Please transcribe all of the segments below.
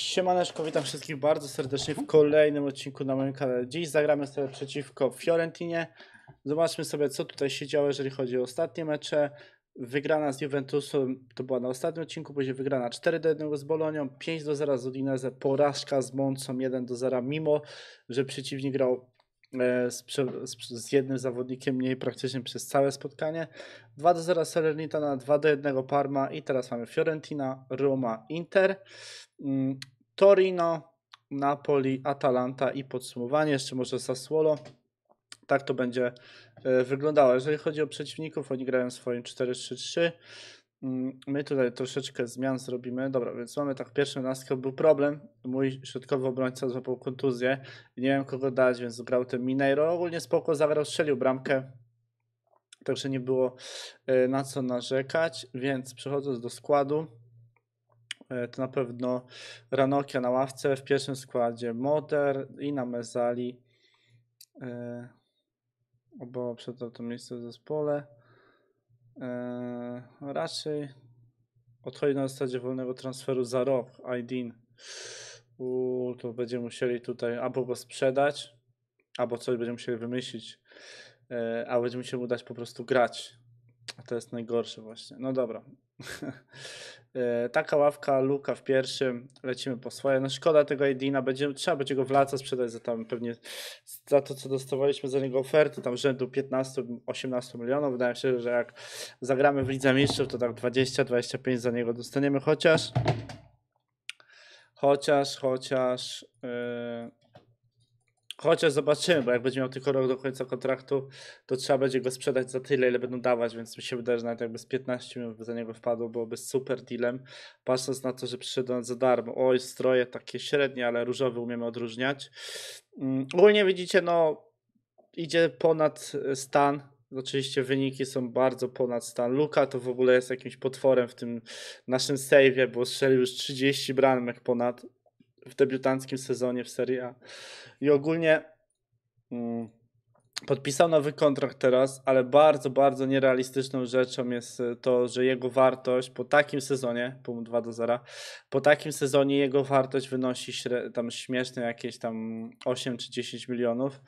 Siemaneczko, witam wszystkich bardzo serdecznie w kolejnym odcinku na moim kanale. Dziś zagramy sobie przeciwko Fiorentinie. Zobaczmy sobie, co tutaj się działo, jeżeli chodzi o ostatnie mecze. Wygrana z Juventusem to była na ostatnim odcinku, później wygrana 4 do 1 z Bolonią, 5 do 0 z Udinese, porażka z Moncą 1 do 0, mimo że przeciwnik grał E, z, z, jednym zawodnikiem mniej praktycznie przez całe spotkanie. 2 do 0 Salernitana, 2 do 1 Parma i teraz mamy Fiorentina, Roma, Inter, mm, Torino, Napoli, Atalanta i podsumowanie, jeszcze może Sassuolo. Tak to będzie e, wyglądało. Jeżeli chodzi o przeciwników, oni grają swoim 4-3-3. Mm, my tutaj troszeczkę zmian zrobimy. Dobra, więc mamy tak pierwszy naskę. Był problem. Mój środkowy obrońca złapał kontuzję. Nie wiem kogo dać, więc grał ten Mineiro. Ogólnie spoko zawarł, strzelił bramkę. Także nie było e, na co narzekać. Więc przechodząc do składu, e, to na pewno Ranokia na ławce. W pierwszym składzie Moder i na Mezali. E, obo przed to miejsce w zespole. Eee, no raczej odchodzi na zasadzie wolnego transferu za rok. Aydin. Uuu, to będziemy musieli tutaj albo go sprzedać, albo coś będziemy musieli wymyślić, eee, a będziemy musieli udać po prostu grać. To jest najgorsze właśnie. No dobra. E, taka ławka, luka w pierwszym, lecimy po swoje. No szkoda tego Edina, będziemy, trzeba będzie go w lata sprzedać za tam pewnie za to, co dostawaliśmy za niego oferty, tam rzędu 15-18 milionów. Wydaje się, że jak zagramy w Lidze Mistrzów, to tak 20-25 za niego dostaniemy, chociaż chociaż, chociaż yy, Chociaż zobaczymy, bo jak będzie miał tylko rok do końca kontraktu, to trzeba będzie go sprzedać za tyle, ile będą dawać, więc mi się wydaje, że nawet jakby z 15 minut za niego wpadło, byłoby super dealem, patrząc na to, że przyszedł za darmo. Oj, stroje takie średnie, ale różowy umiemy odróżniać. Mm, ogólnie widzicie, no idzie ponad stan, Oczywiście wyniki są bardzo ponad stan. Luka to w ogóle jest jakimś potworem w tym naszym save'ie, bo strzelił już 30 bramek ponad w debiutanckim sezonie w Serie A. I ogólnie mm, podpisał nowy kontrakt teraz, ale bardzo, bardzo nierealistyczną rzeczą jest e, to, że jego wartość po takim sezonie, punkt 2 do 0, po takim sezonie jego wartość wynosi tam śmieszne jakieś tam 8 czy 10 milionów,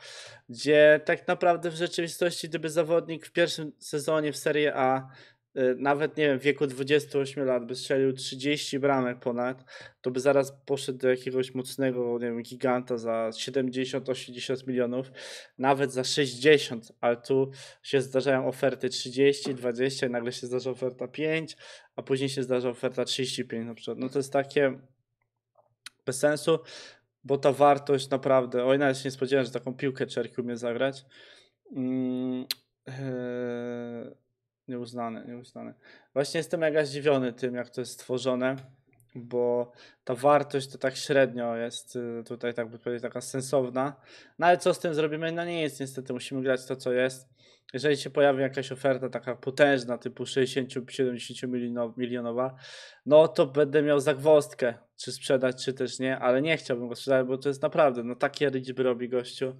gdzie tak naprawdę w rzeczywistości, gdyby zawodnik w pierwszym sezonie w Serie A Y, nawet nie wiem, w wieku 28 lat by strzelił 30 bramek ponad, to by zaraz poszedł do jakiegoś mocnego, nie wiem, giganta za 70-80 milionów, nawet za 60, ale tu się zdarzają oferty 30, 20, nagle się zdarza oferta 5, a później się zdarza oferta 35 na przykład. No to jest takie bez sensu, bo ta wartość naprawdę, oj nawet się nie spodziewałem, że taką piłkę czerki umie zagrać. Mm, yy Nieuznane, nieuznane. Właśnie jestem mega zdziwiony tym, jak to jest stworzone, bo ta wartość to tak średnio jest y, tutaj, tak by powiedzieć, taka sensowna. No ale co z tym zrobimy? No nie jest niestety, musimy grać to, co jest. Jeżeli się pojawi jakaś oferta taka potężna, typu 60-70 milionowa, no to będę miał zagwostkę, czy sprzedać, czy też nie, ale nie chciałbym go sprzedać, bo to jest naprawdę, no takie liczby robi gościu,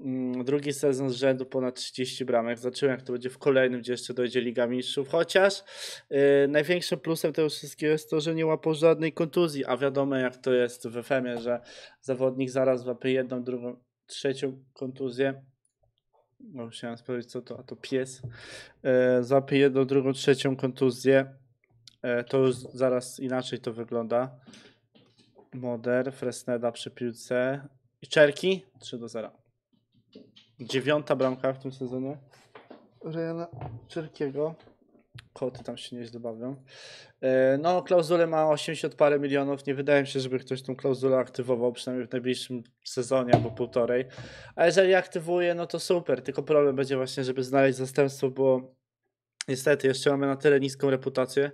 Mm, drugi sezon z rzędu ponad 30 bramek. Zobaczymy, jak to będzie w kolejnym, gdzie jeszcze dojdzie Liga Mistrzów. Chociaż yy, największym plusem tego wszystkiego jest to, że nie łapał żadnej kontuzji, a wiadomo, jak to jest w FM-ie, że zawodnik zaraz łapie jedną, drugą, trzecią kontuzję. Bo musiałem sprawdzić, co to, a to pies. Yy, złapie jedną, drugą, trzecią kontuzję. Yy, to już zaraz inaczej to wygląda. Moder, Fresneda przy piłce. I czerki 3 do 0. Dziewiąta bramka w tym sezonie. Ryana Czerkiego. Koty tam się nieźle bawią. E, no, klauzulę ma 80 parę milionów. Nie wydaje mi się, żeby ktoś tą klauzulę aktywował, przynajmniej w najbliższym sezonie albo półtorej. A jeżeli aktywuje, no to super. Tylko problem będzie właśnie, żeby znaleźć zastępstwo, bo niestety jeszcze mamy na tyle niską reputację,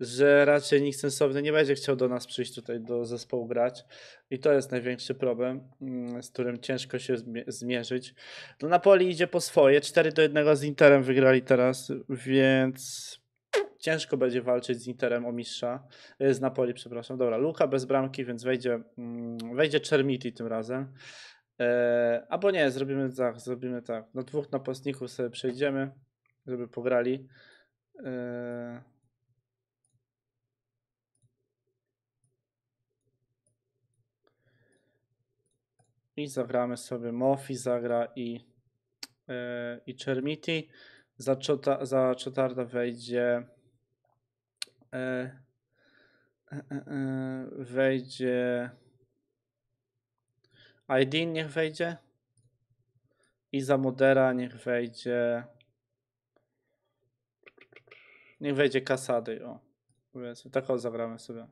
że raczej nikt sensowny nie będzie chciał do nas przyjść tutaj do zespołu grać. I to jest największy problem, mm, z którym ciężko się zmierzyć. No Napoli idzie po swoje, 4 do 1 z Interem wygrali teraz, więc ciężko będzie walczyć z Interem o mistrza, e, z Napoli, przepraszam. Dobra, Luka bez bramki, więc wejdzie, mm, wejdzie Czermiti tym razem. Eee, albo nie, zrobimy tak, zrobimy tak. Na no, dwóch napastników sobie przejdziemy żeby pograli. Yy, I zagramy sobie Mofi, zagra i, yy, i Czermiti. Za, czota, za Czotarda wejdzie yy, yy, yy wejdzie Aydin niech wejdzie i za Modera niech wejdzie Niech wejdzie kasady, o. Powiedzmy, taką zagramy sobie.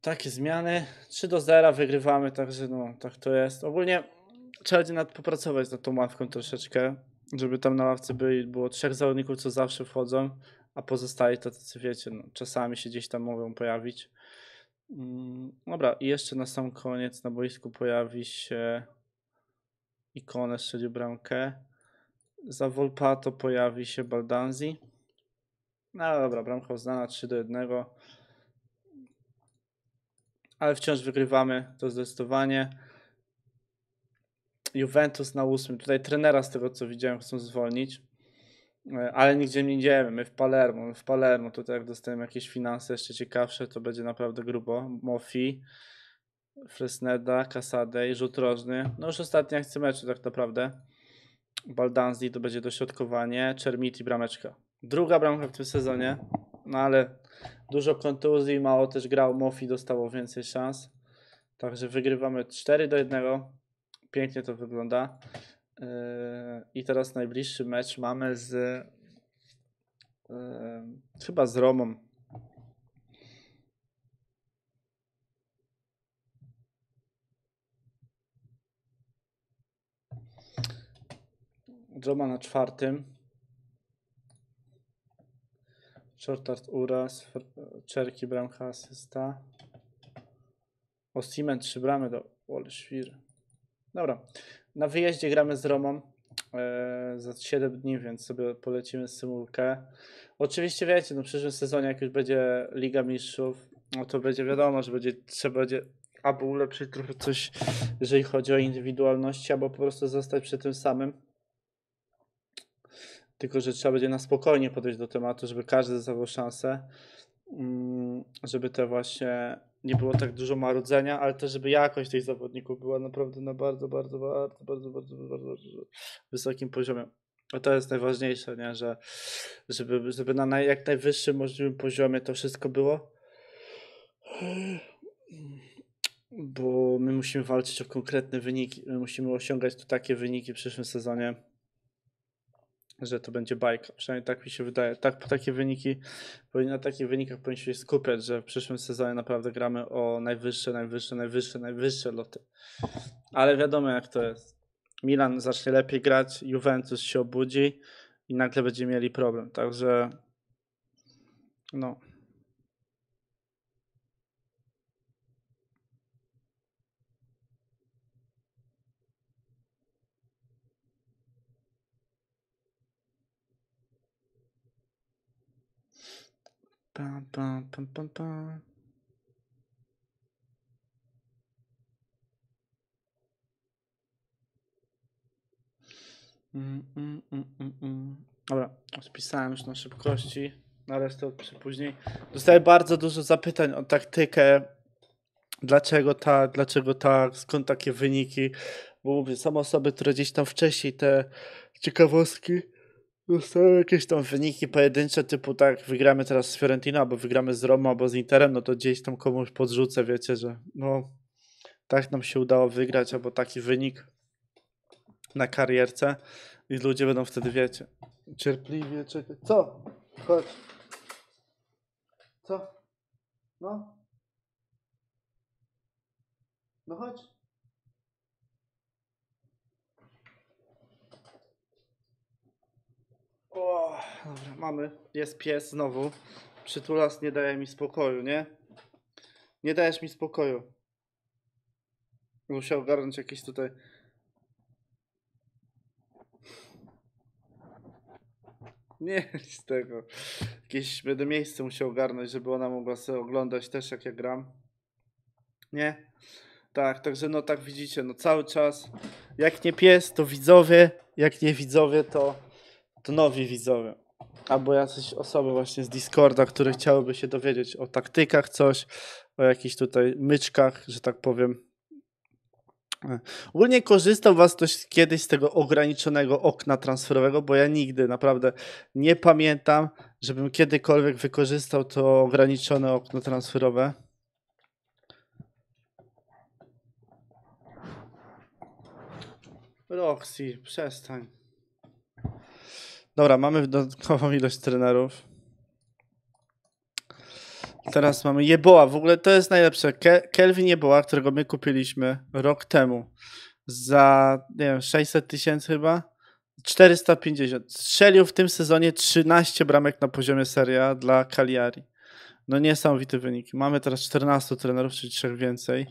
Takie zmiany. 3 do 0 wygrywamy, także no, tak to jest. Ogólnie trzeba będzie nad popracować nad tą ławką troszeczkę, żeby tam na ławce byli, było trzech zawodników, co zawsze wchodzą, a pozostali to co wiecie, no, czasami się gdzieś tam mogą pojawić. Mm, dobra, i jeszcze na sam koniec na boisku pojawi się ikonę strzelił bramkę. Za Volpato pojawi się Baldanzi. No dobra, bramka znana 3 do 1. Ale wciąż wygrywamy to zdecydowanie. Juventus na 8. Tutaj trenera z tego co widziałem chcą zwolnić. E, ale nigdzie nie idziemy. My w Palermo. My w Palermo tutaj jak dostajemy jakieś finanse jeszcze ciekawsze, to będzie naprawdę grubo. Mofi, Fresneda, Casadei, rzut rożny. No już ostatnia akcja meczu tak naprawdę. Baldanzi to będzie dośrodkowanie, Czermit i brameczka. Druga bramka w tym sezonie, no ale dużo kontuzji, mało też grał Mofi, dostało więcej szans. Także wygrywamy 4 do 1. Pięknie to wygląda. Yy, I teraz najbliższy mecz mamy z yy, chyba z Romą Joma na czwartym. Shortard uraz, Czerki bramka asysta. Osimen trzy bramy do Wolszwir. Dobra, na wyjeździe gramy z Romą e, za 7 dni, więc sobie polecimy symulkę. Oczywiście wiecie, no w przyszłym sezonie jak już będzie Liga Mistrzów, no to będzie wiadomo, że będzie trzeba będzie albo ulepszyć trochę coś, jeżeli chodzi o indywidualności, albo po prostu zostać przy tym samym tylko że trzeba będzie na spokojnie podejść do tematu, żeby każdy dostawał szansę, mm, żeby te właśnie nie było tak dużo marudzenia, ale też żeby jakość tych zawodników była naprawdę na bardzo, bardzo, bardzo, bardzo, bardzo, bardzo, bardzo wysokim poziomie. A to jest najważniejsze, nie? Że, żeby, żeby na naj, jak najwyższym możliwym poziomie to wszystko było. Bo my musimy walczyć o konkretne wyniki. My musimy osiągać tu takie wyniki w przyszłym sezonie, że to będzie bajka. Przynajmniej tak mi się wydaje. Tak, takie wyniki, na takich wynikach powinniśmy się skupiać, że w przyszłym sezonie naprawdę gramy o najwyższe, najwyższe, najwyższe, najwyższe loty. Ale wiadomo jak to jest. Milan zacznie lepiej grać, Juventus się obudzi i nagle będziemy mieli problem. Także no. Ta, ta, ta, ta, ta. Mm, mm, mm, mm, mm. Dobra, spisałem już na szybkości, na resztę odpiszę później. Dostaję bardzo dużo zapytań o taktykę, dlaczego tak, dlaczego tak, skąd takie wyniki, bo mówię, są osoby, które gdzieś tam wcześniej te ciekawostki dostają jakieś tam wyniki pojedyncze, typu tak, wygramy teraz z Fiorentino, albo wygramy z Roma, albo z Interem, no to gdzieś tam komuś podrzucę, wiecie, że no tak nam się udało wygrać, albo taki wynik na karierce i ludzie będą wtedy, wiecie, cierpliwie czekać. Co? Chodź. Co? No? No chodź. O, dobra, mamy. Jest pies znowu. Przytulas nie daje mi spokoju, nie? Nie dajesz mi spokoju. Musiał ogarnąć jakieś tutaj... Nie, z tego. Jakieś będę miejsce musiał ogarnąć, żeby ona mogła sobie oglądać też jak ja gram. Nie? Tak, także no tak widzicie, no cały czas. Jak nie pies, to widzowie. Jak nie widzowie, to to nowi widzowie, albo jacyś osoby właśnie z Discorda, które chciałyby się dowiedzieć o taktykach coś, o jakichś tutaj myczkach, że tak powiem. Ogólnie korzystał was ktoś kiedyś z tego ograniczonego okna transferowego, bo ja nigdy naprawdę nie pamiętam, żebym kiedykolwiek wykorzystał to ograniczone okno transferowe. Roxy, przestań. Dobra, mamy dodatkową ilość trenerów. Teraz mamy Jeboła. W ogóle to jest najlepsze. Kelvin Jeboła, którego my kupiliśmy rok temu za nie wiem, 600 tysięcy chyba. 450. Strzelił w tym sezonie 13 bramek na poziomie seria dla Cagliari. No niesamowite wyniki. Mamy teraz 14 trenerów, czyli trzech więcej.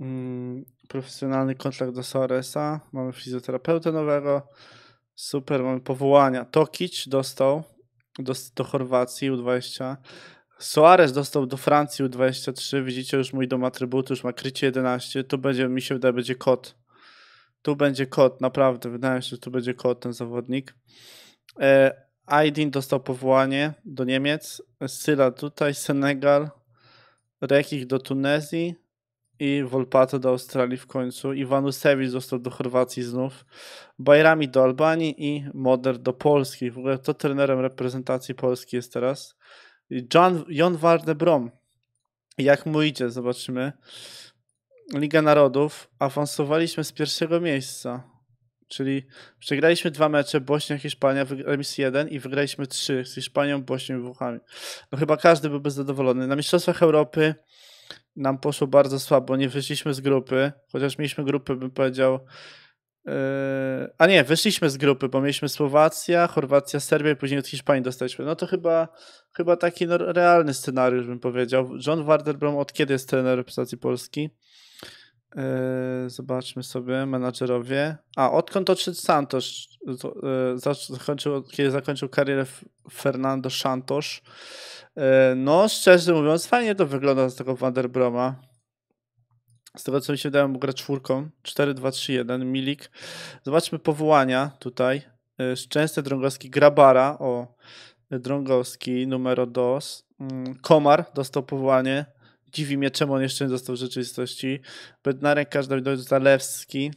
Mm, profesjonalny kontrakt do Soresa. Mamy fizjoterapeutę nowego. Super, mamy powołania. Tokić dostał do, do Chorwacji U20. Soares dostał do Francji U23. Widzicie, już mój dom atrybuty, już ma krycie 11. Tu będzie, mi się wydaje, będzie kot. Tu będzie kot, naprawdę. Wydaje się, że tu będzie kot ten zawodnik. E, Aydin dostał powołanie do Niemiec. Syla tutaj, Senegal. Rekich do Tunezji i Volpato do Australii w końcu, Iwanusewicz został do Chorwacji znów, Bajrami do Albanii i Moder do Polski. W ogóle to trenerem reprezentacji Polski jest teraz. John, John Warne Brom. Jak mu idzie, zobaczymy. Liga Narodów. Awansowaliśmy z pierwszego miejsca. Czyli przegraliśmy dwa mecze, Bośnia, Hiszpania, remis jeden i wygraliśmy trzy z Hiszpanią, Bośnią i Włochami. No chyba każdy byłby zadowolony. Na Mistrzostwach Europy nam poszło bardzo słabo, nie wyszliśmy z grupy, chociaż mieliśmy grupę, bym powiedział, e, a nie, wyszliśmy z grupy, bo mieliśmy Słowacja, Chorwacja, Serbię, później od Hiszpanii dostaliśmy. No to chyba, chyba taki no, realny scenariusz, bym powiedział. John Warderbrom od kiedy jest trener reprezentacji Polski? Yy, zobaczmy sobie, menadżerowie. A, odkąd odszedł Santos, yy, zakończył, kiedy zakończył karierę Fernando Santos, yy, no szczerze mówiąc, fajnie to wygląda z tego Vanderbroma. Z tego co mi się wydaje, gra czwórką, 4-2-3-1, Milik. Zobaczmy powołania tutaj. Szczęsny, Drągowski, Grabara, o, Drągowski, numero dos. Mm, Komar dostał powołanie dziwi mnie, czemu on jeszcze nie został w rzeczywistości. Bednarek, każdy Zalewski,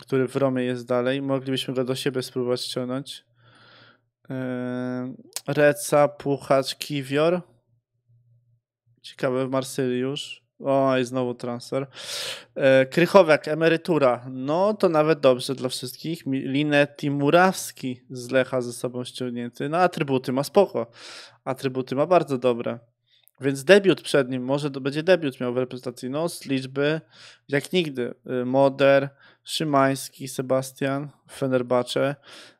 który w Romie jest dalej. Moglibyśmy go do siebie spróbować ściągnąć. Eee, Reca, Puchacz, Kiwior. Ciekawe, Marsyliusz. Oj, znowu transfer. Eee, Krychowiak, emerytura. No to nawet dobrze dla wszystkich. Linetti Murawski z Lecha ze sobą ściągnięty. No atrybuty ma spoko. Atrybuty ma bardzo dobre. Więc debiut przed nim, może to będzie debiut miał w reprezentacji liczby jak nigdy. Y, Moder, Szymański, Sebastian, Fenerbacze.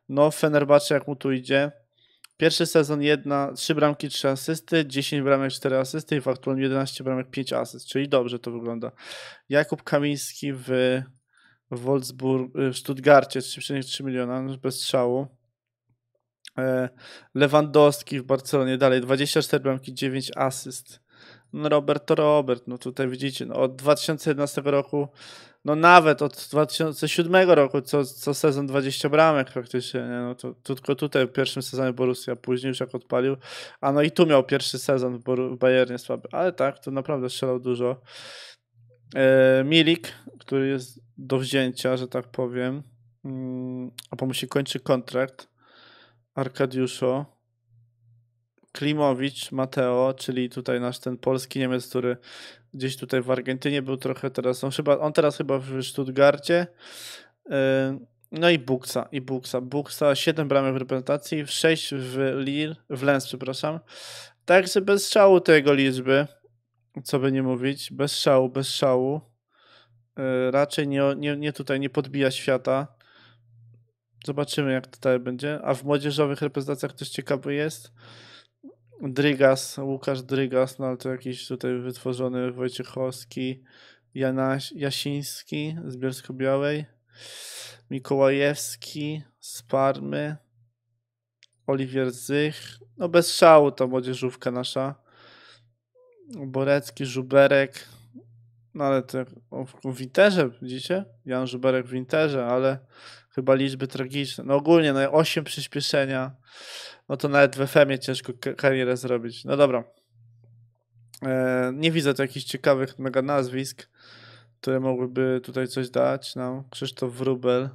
No, Fenerbacze jak mu tu idzie. Pierwszy sezon jedna, 3 bramki, 3 asysty, 10 bramek, 4 asysty i w aktualnym 11 bramek, 5 asyst, czyli dobrze to wygląda. Jakub Kamiński w Wolfsburg, y, w Stuttgarcie 3,3 miliona no, bez strzału. E, Lewandowski w Barcelonie dalej 24 bramki, 9 asyst. Roberto no Robert to Robert, no tutaj widzicie, no od 2011 roku, no nawet od 2007 roku, co, co sezon 20 bramek praktycznie, nie? no to, to tylko tutaj w pierwszym sezonie Borussia, później już jak odpalił, a no i tu miał pierwszy sezon w Bayernie słaby, ale tak, to naprawdę strzelał dużo. E, Milik, który jest do wzięcia, że tak powiem, mm, a po musi kończy kontrakt, Arkadiuszo, Klimowicz, Mateo, czyli tutaj nasz ten polski Niemiec, który gdzieś tutaj w Argentynie był trochę teraz, on, no chyba, on teraz chyba w Stuttgarcie. Y, no i Buksa, i Buksa. Buksa 7 bramek w reprezentacji, 6 w Lille, w Lens, przepraszam. Także bez szału tego liczby, co by nie mówić, bez szału, bez szału. Y, raczej nie, nie, nie tutaj nie podbija świata. Zobaczymy, jak tutaj będzie. A w młodzieżowych reprezentacjach też ciekawy jest. Drygas, Łukasz Drygas, no ale to jakiś tutaj wytworzony Wojciechowski, Janaś, Jasiński z Bielsko-Białej, Mikołajewski z Parmy, Oliwier Zych, no bez szału ta młodzieżówka nasza, Borecki, Żuberek, no ale to w Winterze, widzicie? Jan Żuberek w Winterze, ale chyba liczby tragiczne. No ogólnie, no 8 przyspieszenia, no to nawet w FM-ie ciężko karierę zrobić. No dobra. E, nie widzę tu jakichś ciekawych mega nazwisk, które mogłyby tutaj coś dać nam. No, Krzysztof Wrubel,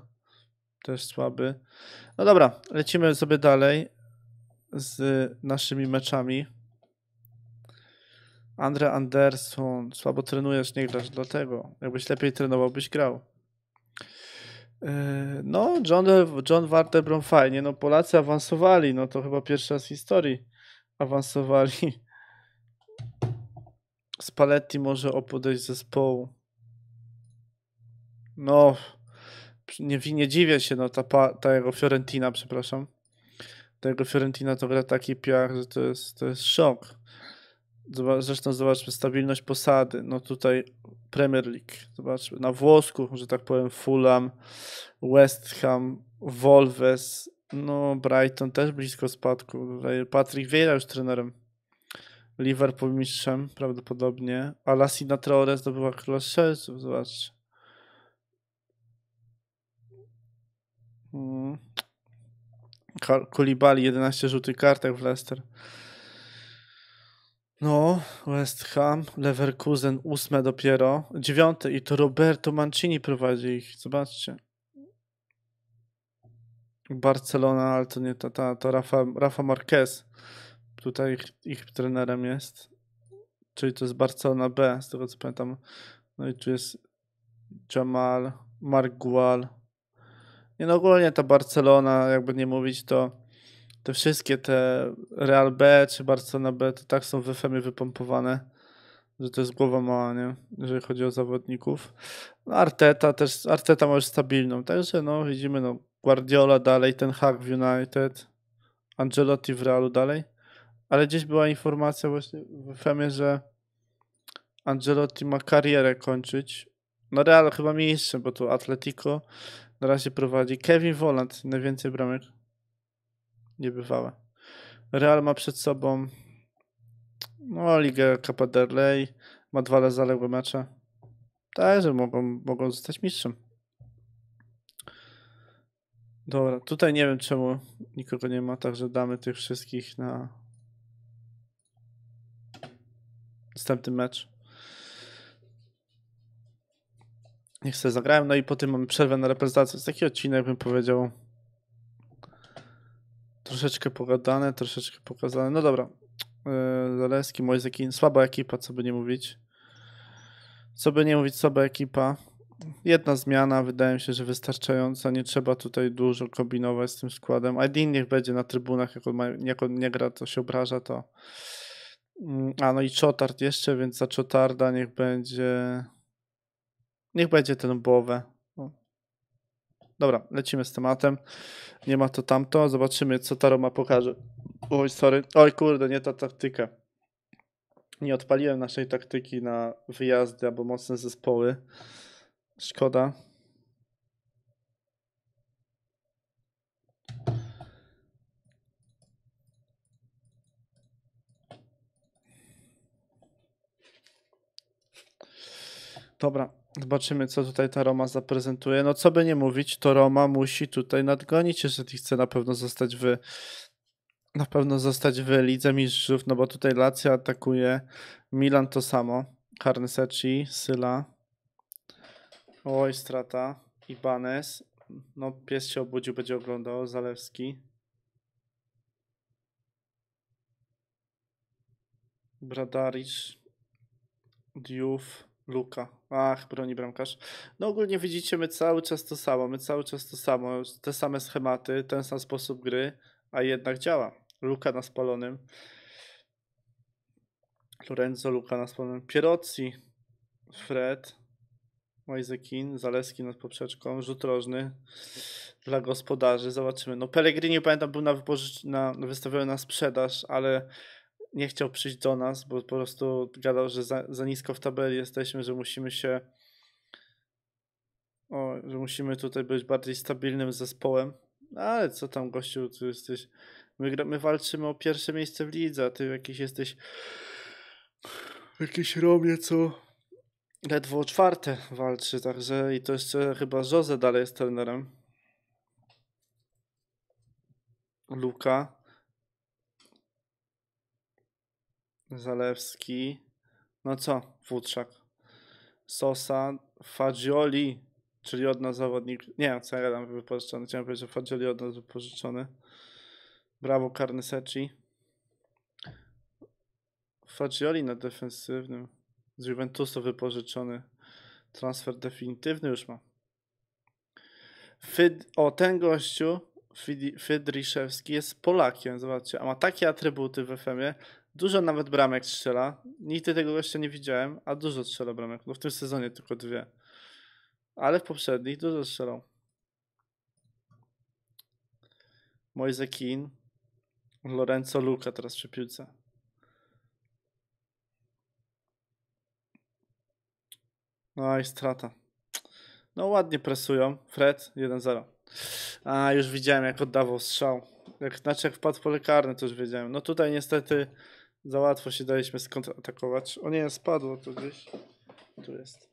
też słaby. No dobra, lecimy sobie dalej z naszymi meczami. Andre Anderson, słabo trenujesz, nie grasz, dlatego. Jakbyś lepiej trenował, byś grał. E, no, John, John Wartebron fajnie, no Polacy awansowali, no to chyba pierwszy raz w historii awansowali. Spalletti może o podejść zespołu. No, nie, nie dziwię się, no ta, ta jego Fiorentina, przepraszam. Ta jego Fiorentina to gra taki piach, że to jest, to jest szok. Zresztą zobaczmy stabilność posady. No tutaj Premier League. Zobaczmy na włosku, że tak powiem, Fulham, West Ham, Wolves, no Brighton też blisko spadku. Patrick Vieira już trenerem. Liverpool mistrzem prawdopodobnie. A Lassina Traore zdobyła Króla Strzelców, zobaczcie. Hmm. Kulibali 11 żółtych kartek w Leicester. No, West Ham, Leverkusen, ósme dopiero, dziewiąte i to Roberto Mancini prowadzi ich, zobaczcie. Barcelona, ale to nie ta, ta to Rafa, Rafa Marquez, tutaj ich, ich trenerem jest, czyli to jest Barcelona B, z tego co pamiętam. No i tu jest Jamal, Margual. Nie no, ogólnie ta Barcelona, jakby nie mówić, to te wszystkie te Real B czy Barcelona B to tak są w FM-ie wypompowane, że to jest głowa mała, nie? Jeżeli chodzi o zawodników. No Arteta też, Arteta ma już stabilną, także no widzimy, no Guardiola dalej, ten Hag w United, Angelotti w Realu dalej, ale gdzieś była informacja właśnie w FM-ie, że Angelotti ma karierę kończyć. No Real chyba miejsce, bo tu Atletico na razie prowadzi Kevin Volant, najwięcej bramek niebywałe. Real ma przed sobą no, Ligę Copa ma dwa zaległe mecze. Też tak, mogą, mogą zostać mistrzem. Dobra, tutaj nie wiem czemu nikogo nie ma, także damy tych wszystkich na następny mecz. Niech sobie zagrałem, no i po tym mamy przerwę na reprezentację. jest taki odcinek, bym powiedział, Troszeczkę pogadane, troszeczkę pokazane. No dobra. E, Zaleski, Mojzekin, słaba ekipa, co by nie mówić. Co by nie mówić, słaba ekipa. Jedna zmiana, wydaje mi się, że wystarczająca. Nie trzeba tutaj dużo kombinować z tym składem. Aydin niech będzie na trybunach, jak on, ma, jak on nie gra, to się obraża, to... Mm, a, no i Czotard jeszcze, więc za Czotarda niech będzie... Niech będzie ten Bowę. Dobra, lecimy z tematem. Nie ma to tamto. Zobaczymy, co ta Roma pokaże. Oj, sorry. Oj, kurde, nie ta taktyka. Nie odpaliłem naszej taktyki na wyjazdy albo mocne zespoły. Szkoda. Dobra, Zobaczymy, co tutaj ta Roma zaprezentuje. No, co by nie mówić, to Roma musi tutaj nadgonić, jeżeli chce na pewno zostać w na pewno zostać w Lidze Mistrzów, no bo tutaj Lazio atakuje, Milan to samo, Harneseci, Syla, oj strata, Ibanez, no pies się obudził, będzie oglądał, Zalewski. Bradaric, Diouf, Luka. Ach, broni bramkarz. No ogólnie widzicie, my cały czas to samo, my cały czas to samo, te same schematy, ten sam sposób gry, a jednak działa. Luka na spalonym. Lorenzo Luka na spalonym. Pierocci, Fred, Majzekin, Zaleski nad poprzeczką, rzut rożny dla gospodarzy. Zobaczymy. No Pellegrini, pamiętam, był na, wypożycz- na wystawiony na sprzedaż, ale nie chciał przyjść do nas, bo po prostu gadał, że za, za nisko w tabeli jesteśmy, że musimy się o, że musimy tutaj być bardziej stabilnym zespołem. Ale co tam, gościu, tu jesteś. My, my walczymy o pierwsze miejsce w lidze, a ty jakiś jesteś. Jakiś romie, co ledwo o czwarte walczy, także i to jeszcze chyba Jose dalej jest trenerem. Luka. Zalewski. No co, Futrzak. Sosa, Fagioli, czyli od nas zawodnik. Nie, co ja dam wypożyczony. Chciałem powiedzieć, że Fagioli od nas wypożyczony. Brawo, karny Secchi. Fagioli na defensywnym. Z Juventusu wypożyczony. Transfer definitywny już ma. o, ten gościu, Fidriszewski, jest Polakiem, zobaczcie. A ma takie atrybuty w FM-ie, Dużo nawet bramek strzela. Nigdy tego jeszcze nie widziałem, a dużo strzela bramek. No w tym sezonie tylko dwie. Ale w poprzednich dużo strzelał. Moise Keane, Lorenzo Luca teraz przy piłce. No i strata. No ładnie presują. Fred 1-0. A, już widziałem jak oddawał strzał. Jak, znaczy jak wpadł w pole karne, to już wiedziałem. No tutaj niestety za łatwo się daliśmy skontratakować. O nie, spadło to gdzieś. Tu jest.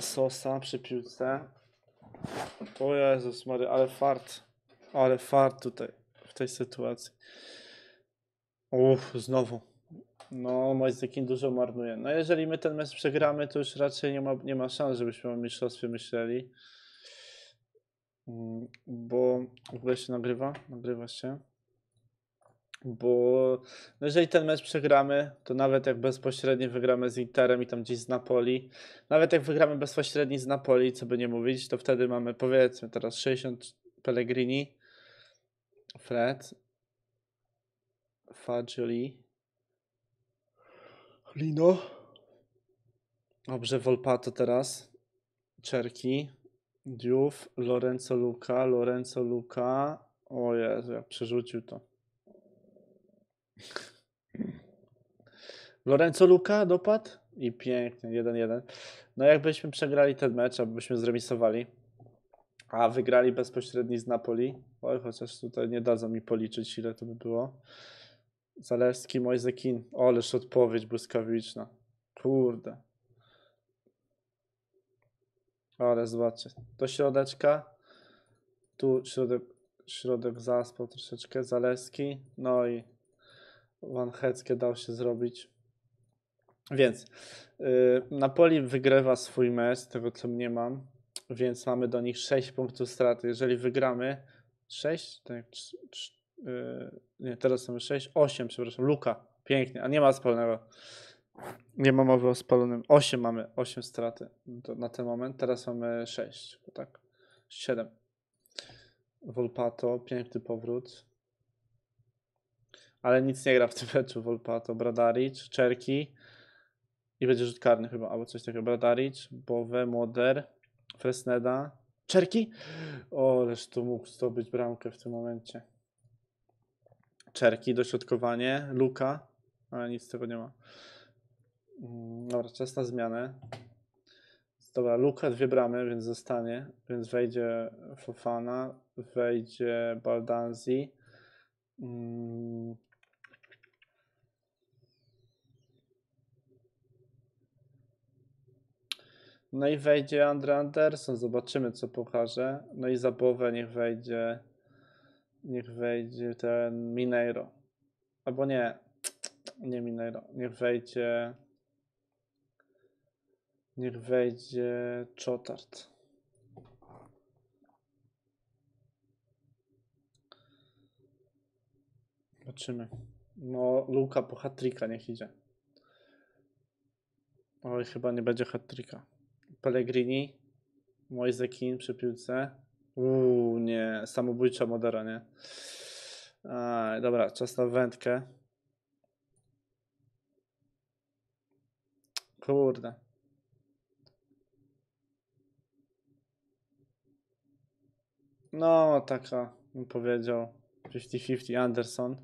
Sosa przy piłce. O Jezus Mary, ale fart. Ale fart tutaj, w tej sytuacji. Uff, znowu. No, Majzdekin dużo marnuje. No jeżeli my ten mecz przegramy, to już raczej nie ma, nie ma szans, żebyśmy o mistrzostwie myśleli. Mm, bo w ogóle się nagrywa, nagrywa się. Bo no jeżeli ten mecz przegramy, to nawet jak bezpośrednio wygramy z Interem i tam gdzieś z Napoli, nawet jak wygramy bezpośrednio z Napoli, co by nie mówić, to wtedy mamy powiedzmy teraz 60 Pellegrini, Fred, Fagioli, Lino, dobrze Volpato teraz, Czerki, Diów, Lorenzo Luka, Lorenzo Luka. O Jezu, jak przerzucił to. Lorenzo Luka dopadł i pięknie, 1-1. No jakbyśmy przegrali ten mecz, abyśmy zremisowali, a wygrali bezpośredni z Napoli. Oj, chociaż tutaj nie dadzą mi policzyć, ile to by było. Zalewski, Mojzekin. Oleż odpowiedź błyskawiczna. Kurde. Ale zobaczcie, do środeczka, tu środek, środek zaspał troszeczkę, zaleski, no i Wanheckie dał się zrobić. Więc yy, Napoli wygrywa swój mecz, z tego co mnie mam, więc mamy do nich 6 punktów straty. Jeżeli wygramy 6, tak, 3, 3, yy, nie, teraz mamy 6, 8, przepraszam, Luka, pięknie, a nie ma wspólnego. Nie ma mowy o spalonym. 8 mamy, 8 straty no to na ten moment. Teraz mamy 6, tak? 7. Volpato, piękny powrót. Ale nic nie gra w tym meczu Volpato. Bradaric, Czerki i będzie rzut karny chyba, albo coś takiego. Bradaric, Bowe, Moder, Fresneda, Czerki. O, reszta tu mógł zdobyć bramkę w tym momencie. Czerki, dośrodkowanie, Luka, ale nic z tego nie ma. Mm, dobra, czas na zmianę. Dobra, Luka dwie bramy, więc zostanie. Więc wejdzie Fofana, wejdzie Baldanzi. Mm. No i wejdzie Andre Anderson, zobaczymy co pokaże. No i za połowę niech wejdzie niech wejdzie ten Mineiro. Albo nie, nie Mineiro, niech wejdzie Niech wejdzie Chotard. Zobaczymy. No, Luka po hatrika niech idzie. Oj, chyba nie będzie hatrika. Pellegrini, Moise Keane przy piłce. Uuu, nie, samobójcza modera, nie? A, dobra, czas na wędkę. Kurde. No, taka bym powiedział 50-50 Anderson.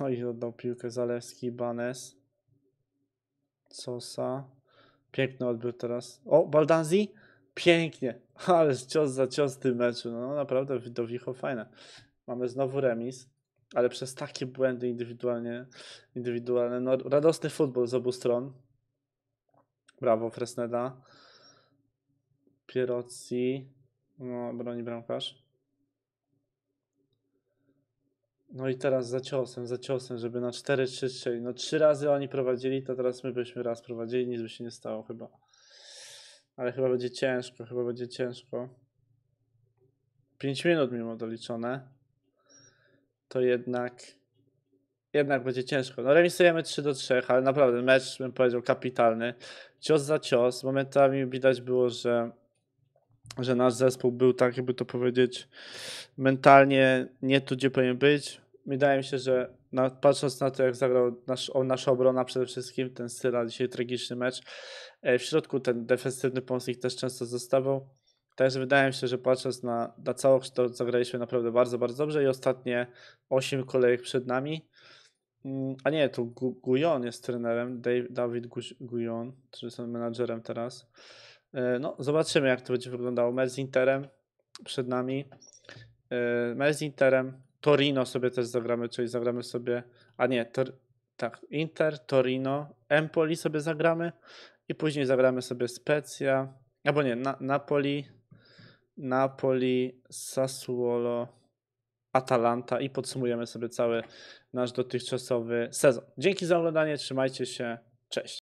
No i oddał piłkę Zalewski, Banes. Sosa. Piękny odbiór teraz. O, Baldanzi! Pięknie! Ale cios za cios w tym meczu. No naprawdę do wicho fajne. Mamy znowu remis, ale przez takie błędy indywidualnie, indywidualne. No, radosny futbol z obu stron. Brawo Fresneda. Pierocji no, broni bramkarz. No i teraz za ciosem, za ciosem, żeby na 4-3-3. No trzy razy oni prowadzili, to teraz my byśmy raz prowadzili, nic by się nie stało chyba. Ale chyba będzie ciężko, chyba będzie ciężko. 5 minut mimo doliczone. To jednak jednak będzie ciężko. No remisujemy 3 do 3, ale naprawdę mecz bym powiedział kapitalny. Cios za cios. Momentami widać było, że że nasz zespół był tak, jakby to powiedzieć, mentalnie nie tu, gdzie powinien być. Wydaje mi się, że patrząc na to, jak zagrał nasz, o, nasza obrona przede wszystkim, ten Syla, dzisiaj tragiczny mecz, e, w środku ten defensywny pomocnik też często zostawał. Także wydaje mi się, że patrząc na, na całokształt, zagraliśmy naprawdę bardzo, bardzo dobrze i ostatnie 8 kolejek przed nami. Mm, a nie, to Gujon jest trenerem, David Gujon, który jest menadżerem teraz. E, no, zobaczymy, jak to będzie wyglądało. Mecz z Interem przed nami. E, mecz z Interem. Torino sobie też zagramy, czyli zagramy sobie. A nie, tor, tak. Inter, Torino, Empoli sobie zagramy. I później zagramy sobie Specja. Albo nie, na, Napoli, Napoli, Sassuolo, Atalanta i podsumujemy sobie cały nasz dotychczasowy sezon. Dzięki za oglądanie, trzymajcie się, cześć.